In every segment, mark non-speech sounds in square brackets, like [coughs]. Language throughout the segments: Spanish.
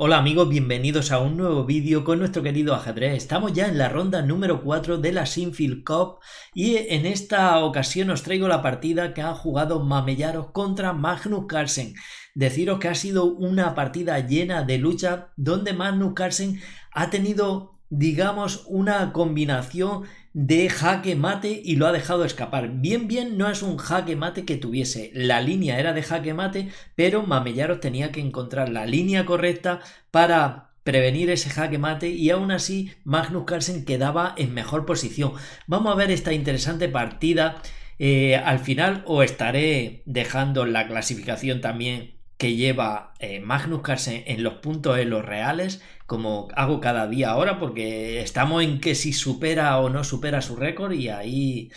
Hola amigos, bienvenidos a un nuevo vídeo con nuestro querido ajedrez. Estamos ya en la ronda número 4 de la Sinfield Cup y en esta ocasión os traigo la partida que ha jugado Mamellaros contra Magnus Carlsen. Deciros que ha sido una partida llena de lucha donde Magnus Carlsen ha tenido digamos, una combinación de jaque mate y lo ha dejado escapar. Bien, bien, no es un jaque mate que tuviese. La línea era de jaque mate, pero Mamellaros tenía que encontrar la línea correcta para prevenir ese jaque mate y aún así Magnus Carlsen quedaba en mejor posición. Vamos a ver esta interesante partida eh, al final o estaré dejando la clasificación también que lleva eh, Magnus Carlsen en los puntos en los reales, como hago cada día ahora, porque estamos en que si supera o no supera su récord y ahí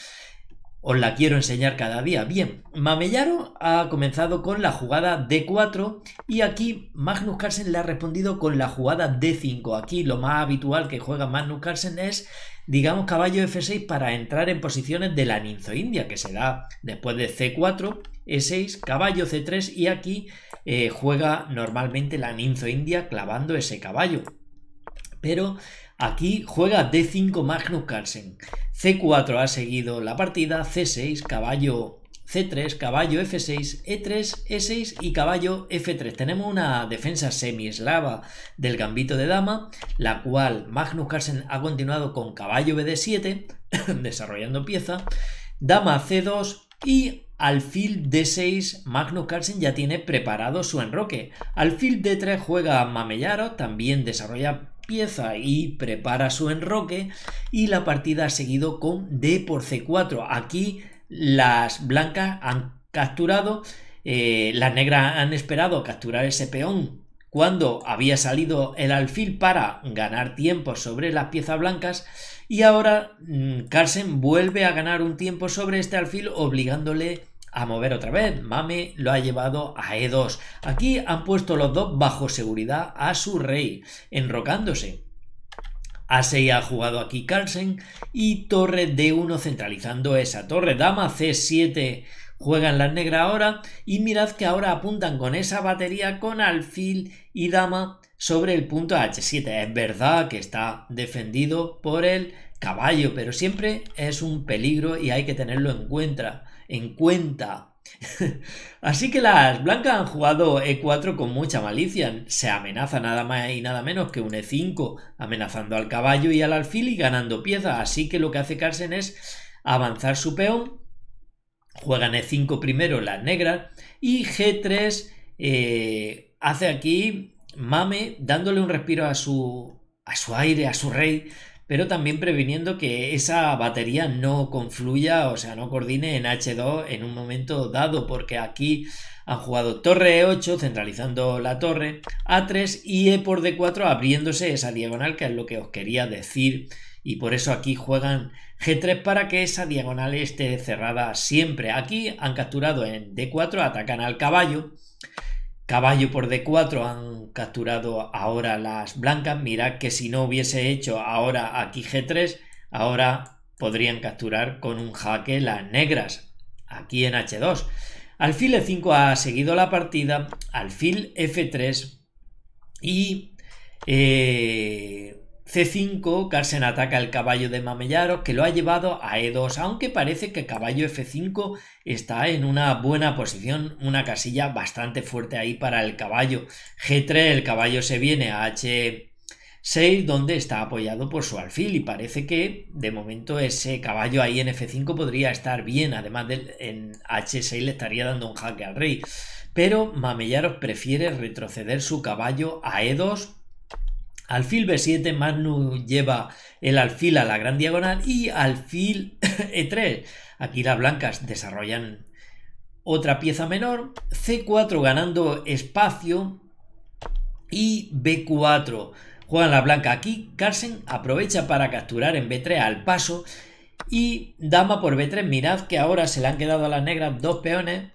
os la quiero enseñar cada día. Bien, Mamellaro ha comenzado con la jugada D4 y aquí Magnus Carlsen le ha respondido con la jugada D5. Aquí lo más habitual que juega Magnus Carlsen es, digamos, caballo F6 para entrar en posiciones de la india que se da después de C4, E6, caballo C3 y aquí eh, juega normalmente la ninzo india clavando ese caballo. Pero aquí juega D5 Magnus Carlsen. C4 ha seguido la partida, C6, caballo C3, caballo F6, E3, E6 y caballo F3. Tenemos una defensa semi-eslava del gambito de dama, la cual Magnus Carlsen ha continuado con caballo BD7, [coughs] desarrollando pieza, dama C2 y alfil D6. Magnus Carlsen ya tiene preparado su enroque. Alfil D3 juega Mamellaro, también desarrolla y prepara su enroque y la partida ha seguido con D por C4. Aquí las blancas han capturado, eh, las negras han esperado capturar ese peón cuando había salido el alfil para ganar tiempo sobre las piezas blancas y ahora mm, Carlsen vuelve a ganar un tiempo sobre este alfil obligándole a mover otra vez. Mame lo ha llevado a E2. Aquí han puesto los dos bajo seguridad a su rey, enrocándose. A6 ha jugado aquí Carlsen y torre D1 centralizando esa torre. Dama C7 juegan las negras ahora y mirad que ahora apuntan con esa batería con alfil y dama sobre el punto H7. Es verdad que está defendido por el caballo, pero siempre es un peligro y hay que tenerlo en cuenta en cuenta. [laughs] Así que las blancas han jugado E4 con mucha malicia. Se amenaza nada más y nada menos que un E5, amenazando al caballo y al alfil y ganando piezas. Así que lo que hace Carsen es avanzar su peón. Juegan E5 primero las negras y G3 eh, hace aquí mame dándole un respiro a su, a su aire, a su rey pero también previniendo que esa batería no confluya, o sea, no coordine en H2 en un momento dado, porque aquí han jugado torre E8 centralizando la torre, A3 y E por D4 abriéndose esa diagonal, que es lo que os quería decir, y por eso aquí juegan G3 para que esa diagonal esté cerrada siempre. Aquí han capturado en D4, atacan al caballo, caballo por d4 han capturado ahora las blancas. mira que si no hubiese hecho ahora aquí g3, ahora podrían capturar con un jaque las negras. Aquí en h2. Alfil e5 ha seguido la partida. Alfil f3. Y eh, C5, Carsen ataca el caballo de Mamellaros, que lo ha llevado a E2, aunque parece que caballo F5 está en una buena posición, una casilla bastante fuerte ahí para el caballo. G3, el caballo se viene a H6, donde está apoyado por su alfil y parece que de momento ese caballo ahí en F5 podría estar bien, además en H6 le estaría dando un jaque al rey. Pero Mamellaros prefiere retroceder su caballo a E2 Alfil B7, Magnus lleva el alfil a la gran diagonal y alfil E3. Aquí las blancas desarrollan otra pieza menor, C4 ganando espacio y B4. Juegan la blanca aquí, Carlsen aprovecha para capturar en B3 al paso y dama por B3. Mirad que ahora se le han quedado a las negras dos peones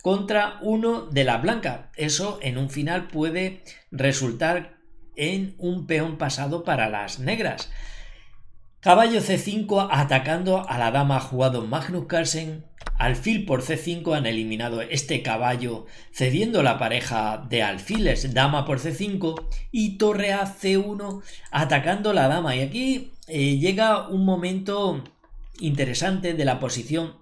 contra uno de las blancas. Eso en un final puede resultar en un peón pasado para las negras. Caballo C5 atacando a la dama jugado Magnus Carlsen. Alfil por C5 han eliminado este caballo cediendo la pareja de alfiles. Dama por C5 y torre a C1 atacando la dama. Y aquí eh, llega un momento interesante de la posición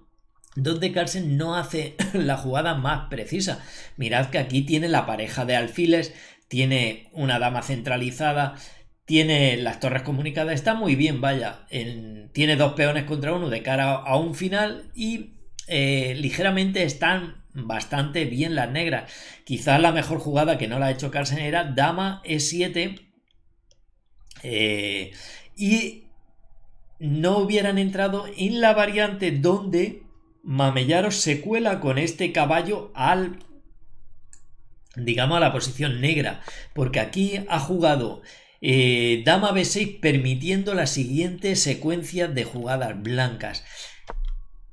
donde Carlsen no hace [laughs] la jugada más precisa. Mirad que aquí tiene la pareja de alfiles tiene una dama centralizada, tiene las torres comunicadas, está muy bien, vaya. tiene dos peones contra uno de cara a un final y eh, ligeramente están bastante bien las negras. Quizás la mejor jugada que no la ha hecho Carlsen era dama e7 eh, y no hubieran entrado en la variante donde Mamellaro se cuela con este caballo al digamos, a la posición negra, porque aquí ha jugado eh, dama b6 permitiendo la siguiente secuencia de jugadas blancas.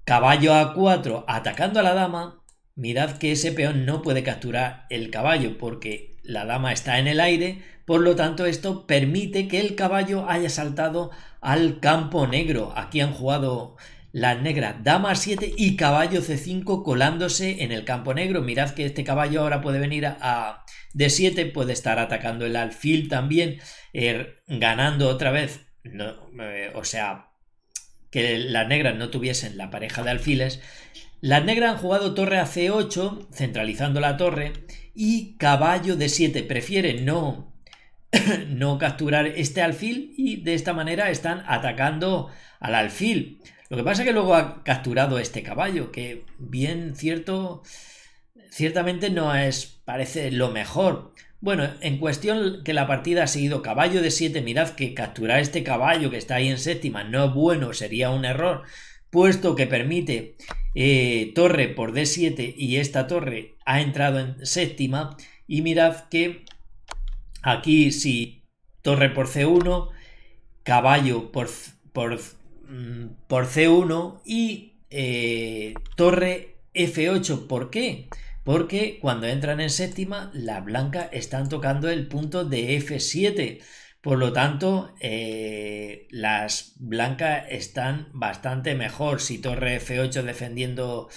Caballo a4 atacando a la dama. Mirad que ese peón no puede capturar el caballo porque la dama está en el aire, por lo tanto esto permite que el caballo haya saltado al campo negro. Aquí han jugado la negra dama 7 y caballo c5 colándose en el campo negro. Mirad que este caballo ahora puede venir a, d7, puede estar atacando el alfil también, er, ganando otra vez, eh, o sea, que las negras no tuviesen la pareja de alfiles. Las negras han jugado torre a c8, centralizando la torre, y caballo d7. Prefiere no, [coughs] no capturar este alfil y de esta manera están atacando al alfil. Lo que pasa es que luego ha capturado este caballo, que bien cierto, ciertamente no es, parece lo mejor. Bueno, en cuestión que la partida ha seguido caballo de 7, mirad que capturar este caballo que está ahí en séptima no es bueno, sería un error, puesto que permite eh, torre por D7 y esta torre ha entrado en séptima. Y mirad que aquí si torre por C1, caballo por, por Mm, por C1 y eh, torre F8. ¿Por qué? Porque cuando entran en séptima, la blanca están tocando el punto de F7. Por lo tanto, eh, las blancas están bastante mejor. Si torre F8 defendiendo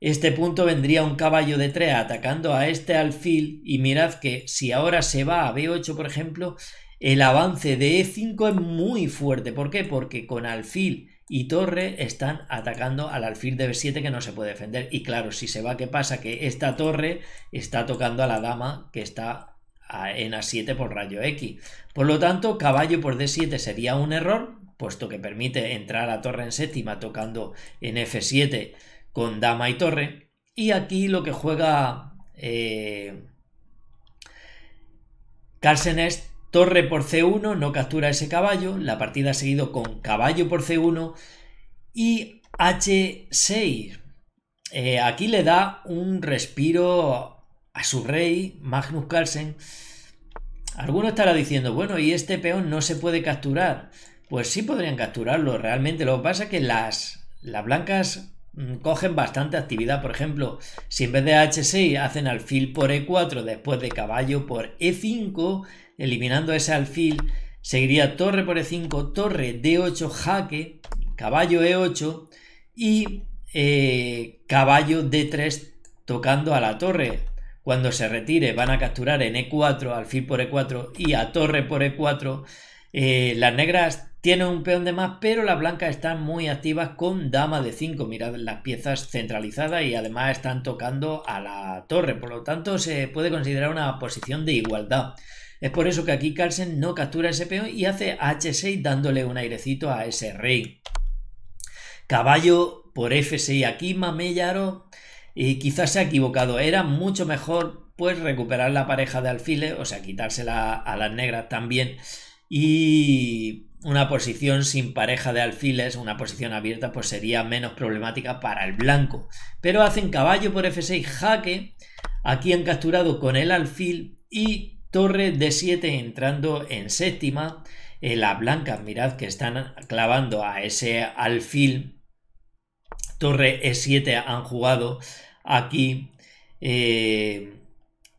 este punto vendría un caballo de 3 atacando a este alfil y mirad que si ahora se va a B8, por ejemplo, el avance de E5 es muy fuerte. ¿Por qué? Porque con alfil y torre están atacando al alfil de B7 e que no se puede defender. Y claro, si se va, ¿qué pasa? Que esta torre está tocando a la dama que está en A7 por rayo X. Por lo tanto, caballo por D7 sería un error, puesto que permite entrar a torre en séptima tocando en F7 con dama y torre. Y aquí lo que juega eh, es Torre por C1 no captura ese caballo, la partida ha seguido con caballo por C1 y H6. Eh, aquí le da un respiro a su rey, Magnus Carlsen. Alguno estará diciendo, bueno, y este peón no se puede capturar. Pues sí podrían capturarlo, realmente. Lo que pasa es que las, las blancas mm, cogen bastante actividad. Por ejemplo, si en vez de H6 hacen alfil por E4 después de caballo por E5, eliminando ese alfil, seguiría torre por e5, torre d8, jaque, caballo e8 y eh, caballo d3 tocando a la torre. Cuando se retire van a capturar en e4, alfil por e4 y a torre por e4. Eh, las negras tienen un peón de más, pero las blancas están muy activas con dama de 5. Mirad las piezas centralizadas y además están tocando a la torre. Por lo tanto, se puede considerar una posición de igualdad. Es por eso que aquí Carlsen no captura ese peón y hace h6 dándole un airecito a ese rey. Caballo por f6 aquí, mamellaro. Y quizás se ha equivocado. Era mucho mejor pues recuperar la pareja de alfiles, o sea, quitársela a las negras también. Y una posición sin pareja de alfiles, una posición abierta, pues sería menos problemática para el blanco. Pero hacen caballo por f6 jaque. Aquí han capturado con el alfil y Torre d 7 entrando en séptima. Eh, las blancas, mirad que están clavando a ese alfil. Torre E7 han jugado aquí. Eh,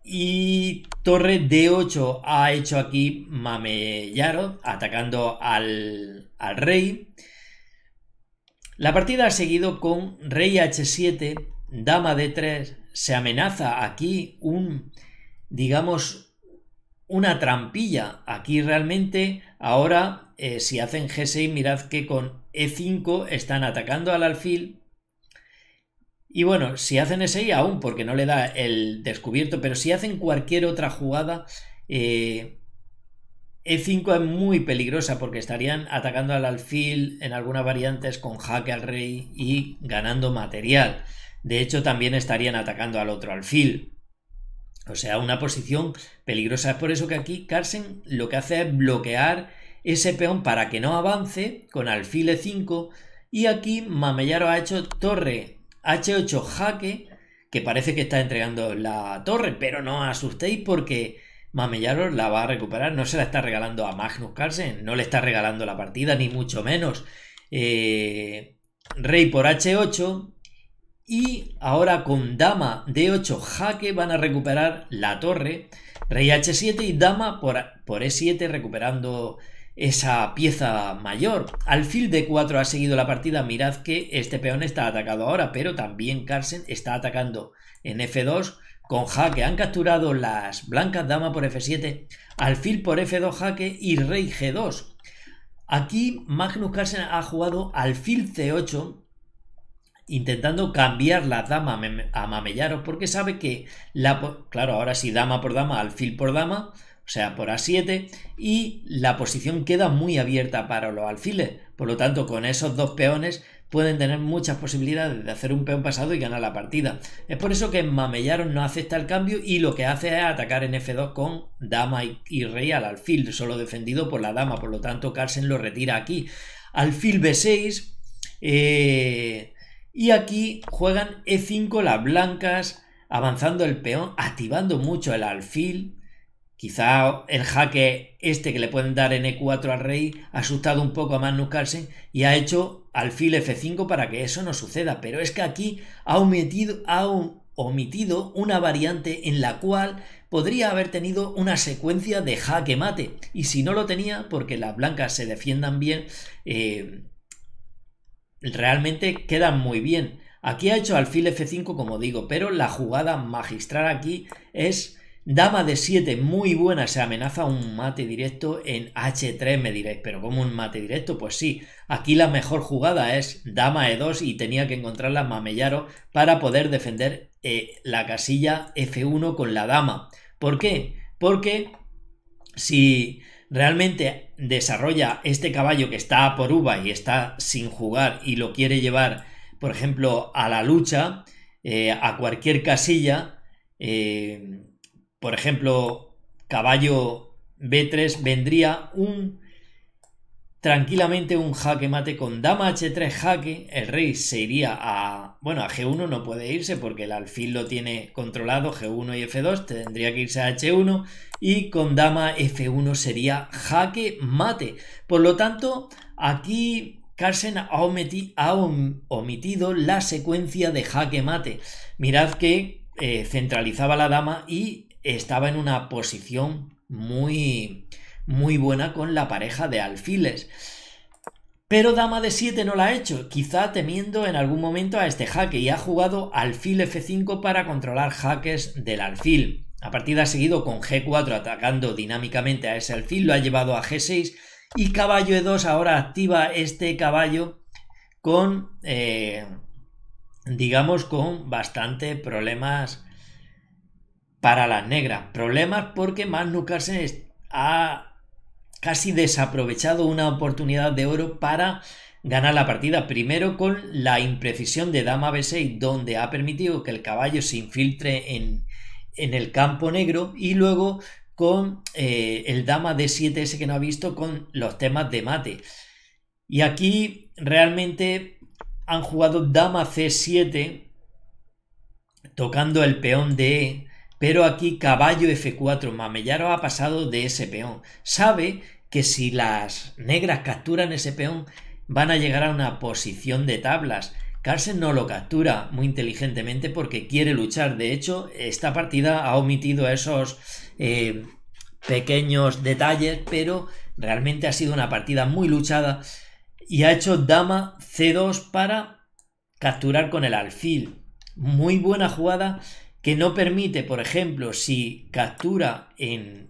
y Torre D8 ha hecho aquí Mameyaro, atacando al, al rey. La partida ha seguido con rey h7, dama d3, se amenaza aquí un, digamos, una trampilla. Aquí realmente ahora eh, si hacen G6 mirad que con E5 están atacando al alfil. Y bueno, si hacen E6 aún porque no le da el descubierto, pero si hacen cualquier otra jugada E5 eh, e es muy peligrosa porque estarían atacando al alfil en algunas variantes con jaque al rey y ganando material. De hecho también estarían atacando al otro alfil, o sea, una posición peligrosa. Es por eso que aquí Carsen lo que hace es bloquear ese peón para que no avance con alfil 5 e y aquí Mamellaro ha hecho torre h8 jaque que parece que está entregando la torre, pero no os asustéis porque Mamellaro la va a recuperar, no se la está regalando a Magnus Carlsen, no le está regalando la partida, ni mucho menos. Eh, rey por h8, y ahora con dama d8 jaque van a recuperar la torre, rey h7 y dama por, por e7 recuperando esa pieza mayor. Alfil d4 ha seguido la partida, mirad que este peón está atacado ahora, pero también Carlsen está atacando en f2 con jaque. Han capturado las blancas dama por f7, alfil por f2 jaque y rey g2. Aquí Magnus Carlsen ha jugado alfil c8 intentando cambiar la dama a Mamellaros, porque sabe que la... Claro, ahora sí, dama por dama, alfil por dama, o sea, por A7, y la posición queda muy abierta para los alfiles. Por lo tanto, con esos dos peones pueden tener muchas posibilidades de hacer un peón pasado y ganar la partida. Es por eso que Mamellaros no acepta el cambio y lo que hace es atacar en F2 con dama y, rey al alfil, solo defendido por la dama. Por lo tanto, Carlsen lo retira aquí. Alfil B6... Eh y aquí juegan E5 las blancas, avanzando el peón, activando mucho el alfil. Quizá el jaque este que le pueden dar en E4 al rey ha asustado un poco a Magnus Carlsen y ha hecho alfil F5 para que eso no suceda. Pero es que aquí ha omitido, omitido una variante en la cual podría haber tenido una secuencia de jaque mate. Y si no lo tenía, porque las blancas se defiendan bien, eh, realmente queda muy bien. Aquí ha hecho alfil f5, como digo, pero la jugada magistral aquí es dama de 7, muy buena, se amenaza un mate directo en h3, me diréis, pero como un mate directo? Pues sí, aquí la mejor jugada es dama e2 y tenía que encontrarla Mamellaro para poder defender eh, la casilla f1 con la dama. ¿Por qué? Porque si realmente desarrolla este caballo que está por uva y está sin jugar y lo quiere llevar, por ejemplo, a la lucha, eh, a cualquier casilla, eh, por ejemplo, caballo B3 vendría un tranquilamente un jaque mate con dama h3 jaque, el rey se iría a... bueno, a g1 no puede irse porque el alfil lo tiene controlado, g1 y f2, tendría que irse a h1 y con dama f1 sería jaque mate. Por lo tanto, aquí Carlsen ha, omitido la secuencia de jaque mate. Mirad que eh, centralizaba la dama y estaba en una posición muy muy buena con la pareja de alfiles. Pero dama de 7 no la ha hecho, quizá temiendo en algún momento a este jaque y ha jugado alfil f5 para controlar jaques del alfil. A partir ha seguido con g4 atacando dinámicamente a ese alfil, lo ha llevado a g6 y caballo e2 ahora activa este caballo con, eh, digamos, con bastante problemas para las negras. Problemas porque Magnus se ha casi desaprovechado una oportunidad de oro para ganar la partida. Primero con la imprecisión de dama b6, donde ha permitido que el caballo se infiltre en, el campo negro, y luego con eh, el dama d7 s que no ha visto con los temas de mate. Y aquí realmente han jugado dama c7, tocando el peón de pero aquí caballo F4, Mamellaro ha pasado de ese peón. Sabe que si las negras capturan ese peón, van a llegar a una posición de tablas. Carlsen no lo captura muy inteligentemente porque quiere luchar. De hecho, esta partida ha omitido esos eh, pequeños detalles, pero realmente ha sido una partida muy luchada y ha hecho dama C2 para capturar con el alfil. Muy buena jugada que no permite, por ejemplo, si captura en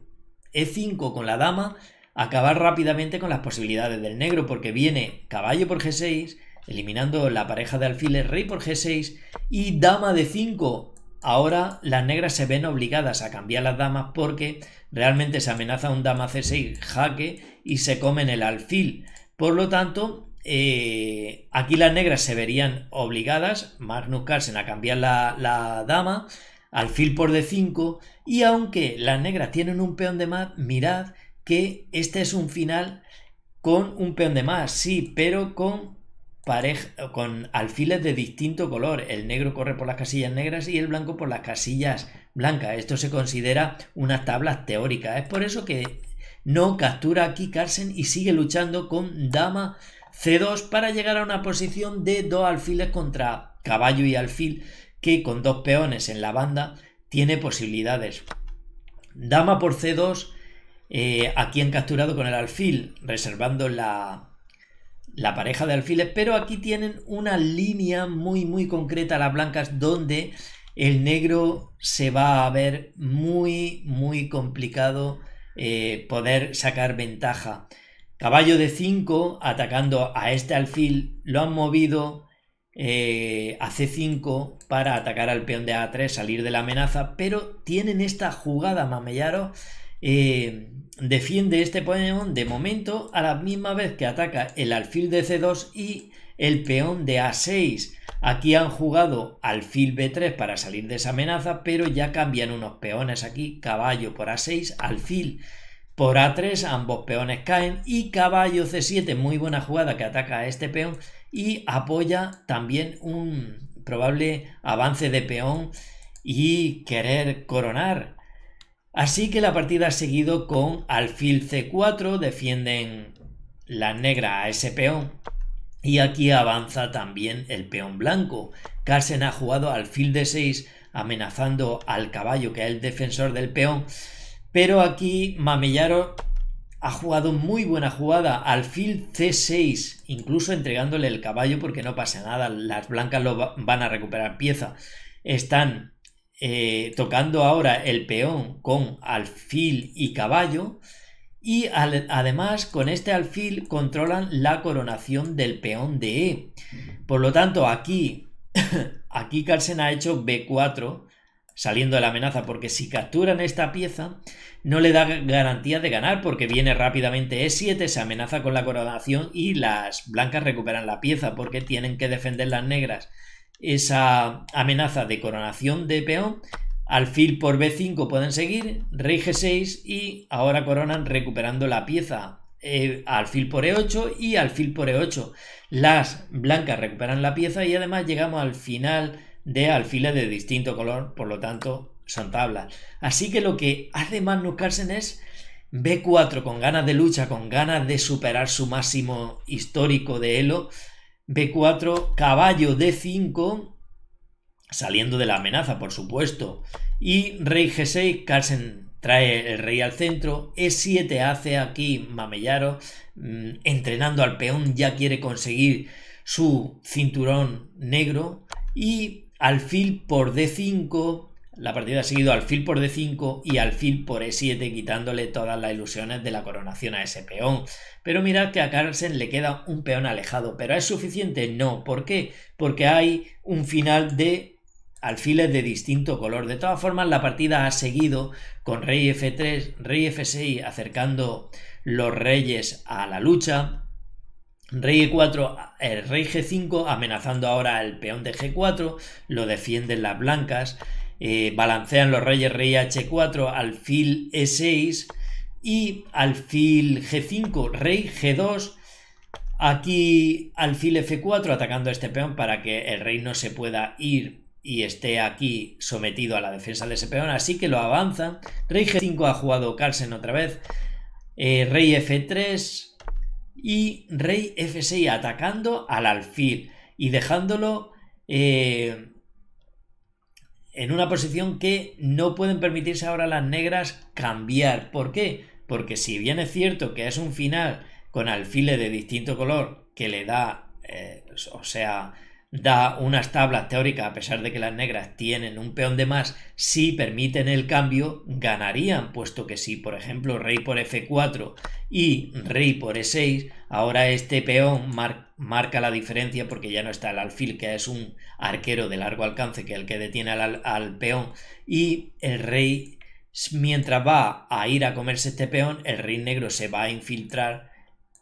E5 con la dama, acabar rápidamente con las posibilidades del negro, porque viene caballo por G6, eliminando la pareja de alfiles rey por G6 y dama de 5. Ahora las negras se ven obligadas a cambiar las damas porque realmente se amenaza un dama C6 jaque y se comen el alfil. Por lo tanto, eh, aquí las negras se verían obligadas, Magnus Carlsen, a cambiar la, la dama, alfil por d5, y aunque las negras tienen un peón de más, mirad que este es un final con un peón de más, sí, pero con con alfiles de distinto color. El negro corre por las casillas negras y el blanco por las casillas blancas. Esto se considera una tablas teórica Es por eso que no captura aquí Carlsen y sigue luchando con dama C2 para llegar a una posición de dos alfiles contra caballo y alfil que con dos peones en la banda tiene posibilidades. Dama por C2 eh, aquí han capturado con el alfil reservando la, pareja de alfiles, pero aquí tienen una línea muy muy concreta las blancas donde el negro se va a ver muy muy complicado eh, poder sacar ventaja. Caballo de 5 atacando a este alfil lo han movido eh, a C5 para atacar al peón de A3, salir de la amenaza, pero tienen esta jugada, Mamellaro. Eh, defiende este peón de momento a la misma vez que ataca el alfil de C2 y el peón de A6. Aquí han jugado alfil B3 para salir de esa amenaza, pero ya cambian unos peones aquí, caballo por A6, alfil por A3 ambos peones caen y caballo C7, muy buena jugada que ataca a este peón y apoya también un probable avance de peón y querer coronar. Así que la partida ha seguido con alfil C4, defienden la negra a ese peón y aquí avanza también el peón blanco. Carlsen ha jugado alfil D6 amenazando al caballo que es el defensor del peón pero aquí Mamellaro ha jugado muy buena jugada. Alfil C6, incluso entregándole el caballo porque no pasa nada. Las blancas lo van a recuperar pieza. Están eh, tocando ahora el peón con alfil y caballo. Y además con este alfil controlan la coronación del peón de E. Por lo tanto, aquí, [laughs] aquí Carlsen ha hecho B4 saliendo de la amenaza, porque si capturan esta pieza, no le da garantía de ganar, porque viene rápidamente E7, se amenaza con la coronación y las blancas recuperan la pieza, porque tienen que defender las negras esa amenaza de coronación de peón. Alfil por B5 pueden seguir, rey G6 y ahora coronan recuperando la pieza. Eh, al alfil por E8 y alfil por E8. Las blancas recuperan la pieza y además llegamos al final de alfiles de distinto color, por lo tanto son tablas. Así que lo que hace Magnus Carlsen es B4 con ganas de lucha, con ganas de superar su máximo histórico de Elo. B4, caballo D5, saliendo de la amenaza, por supuesto. Y rey G6, Carlsen trae el rey al centro. E7 hace aquí Mamellaro, mm, entrenando al peón, ya quiere conseguir su cinturón negro. Y alfil por d5, la partida ha seguido alfil por d5 y alfil por e7 quitándole todas las ilusiones de la coronación a ese peón. Pero mirad que a Carlsen le queda un peón alejado, pero ¿es suficiente? No, ¿por qué? Porque hay un final de alfiles de distinto color. De todas formas, la partida ha seguido con rey f3, rey f6 acercando los reyes a la lucha, Rey E4, el rey G5 amenazando ahora al peón de G4, lo defienden las blancas, eh, balancean los reyes rey H4, alfil E6 y alfil G5, rey G2, aquí alfil F4 atacando a este peón para que el rey no se pueda ir y esté aquí sometido a la defensa de ese peón, así que lo avanza. Rey G5 ha jugado Carlsen otra vez, eh, rey F3, y rey f6 atacando al alfil y dejándolo eh, en una posición que no pueden permitirse ahora las negras cambiar. ¿Por qué? Porque si bien es cierto que es un final con alfiles de distinto color que le da, eh, o sea, da unas tablas teóricas, a pesar de que las negras tienen un peón de más, si permiten el cambio, ganarían, puesto que si, por ejemplo, rey por f4 y rey por e6, ahora este peón marca la diferencia porque ya no está el alfil, que es un arquero de largo alcance, que es el que detiene al peón, y el rey, mientras va a ir a comerse este peón, el rey negro se va a infiltrar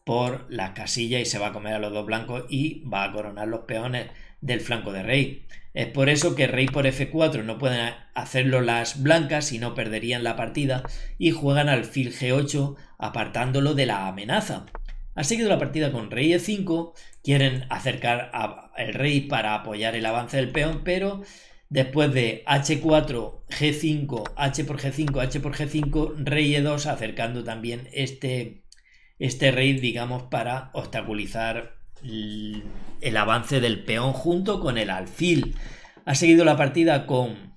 por las casillas y se va a comer a los dos blancos y va a coronar los peones del flanco de rey. Es por eso que rey por f4 no pueden hacerlo las blancas si no perderían la partida y juegan alfil g8 apartándolo de la amenaza. Ha seguido la partida con rey e5, quieren acercar al rey para apoyar el avance del peón, pero después de h4, g5, h por g5, h por g5, rey e2 acercando también este este rey, digamos, para obstaculizar el, avance del peón junto con el alfil. Ha seguido la partida con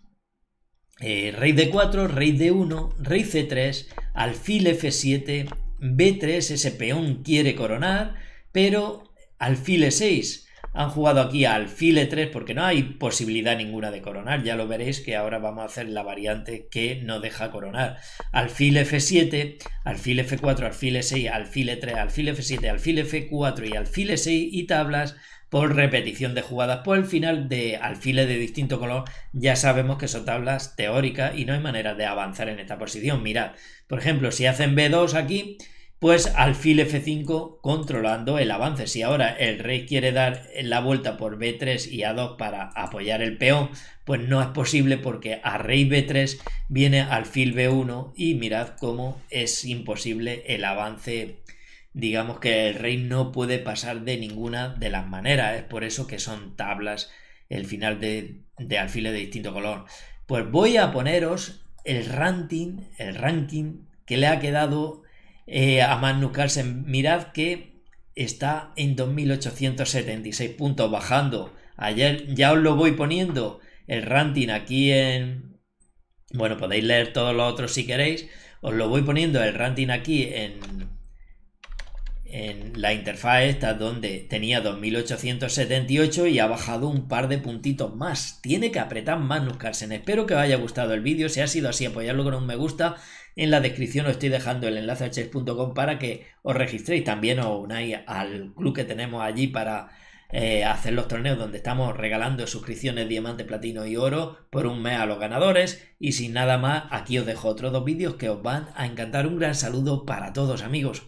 rey d4, rey d1, rey c3, alfil f7, b3, ese peón quiere coronar, pero alfil e6 han jugado aquí alfil alfile 3 porque no hay posibilidad ninguna de coronar. Ya lo veréis que ahora vamos a hacer la variante que no deja coronar. Alfil F7, alfil F4, alfil E6, alfil E3, alfil F7, alfil F4 y alfil E6 y tablas por repetición de jugadas por el final de alfiles de distinto color ya sabemos que son tablas teóricas y no hay manera de avanzar en esta posición mirad por ejemplo si hacen B2 aquí pues alfil f5 controlando el avance. Si ahora el rey quiere dar la vuelta por b3 y a2 para apoyar el peón, pues no es posible porque a rey b3 viene alfil b1 y mirad cómo es imposible el avance. Digamos que el rey no puede pasar de ninguna de las maneras. Es por eso que son tablas el final de, de alfiles de distinto color. Pues voy a poneros el ranking, el ranking que le ha quedado eh, a Magnus Carsen, Mirad que está en 2876 puntos bajando. Ayer ya os lo voy poniendo el ranking aquí en... Bueno, podéis leer todos los otros si queréis. Os lo voy poniendo el ranking aquí en, en la interfaz esta donde tenía 2878 y ha bajado un par de puntitos más. Tiene que apretar Magnus Carsen. Espero que os haya gustado el vídeo. Si ha sido así, apoyadlo con un me gusta. En la descripción os estoy dejando el enlace a chess.com para que os registréis también o unáis al club que tenemos allí para eh, hacer los torneos donde estamos regalando suscripciones diamante, platino y oro por un mes a los ganadores. Y sin nada más, aquí os dejo otros dos vídeos que os van a encantar. Un gran saludo para todos amigos.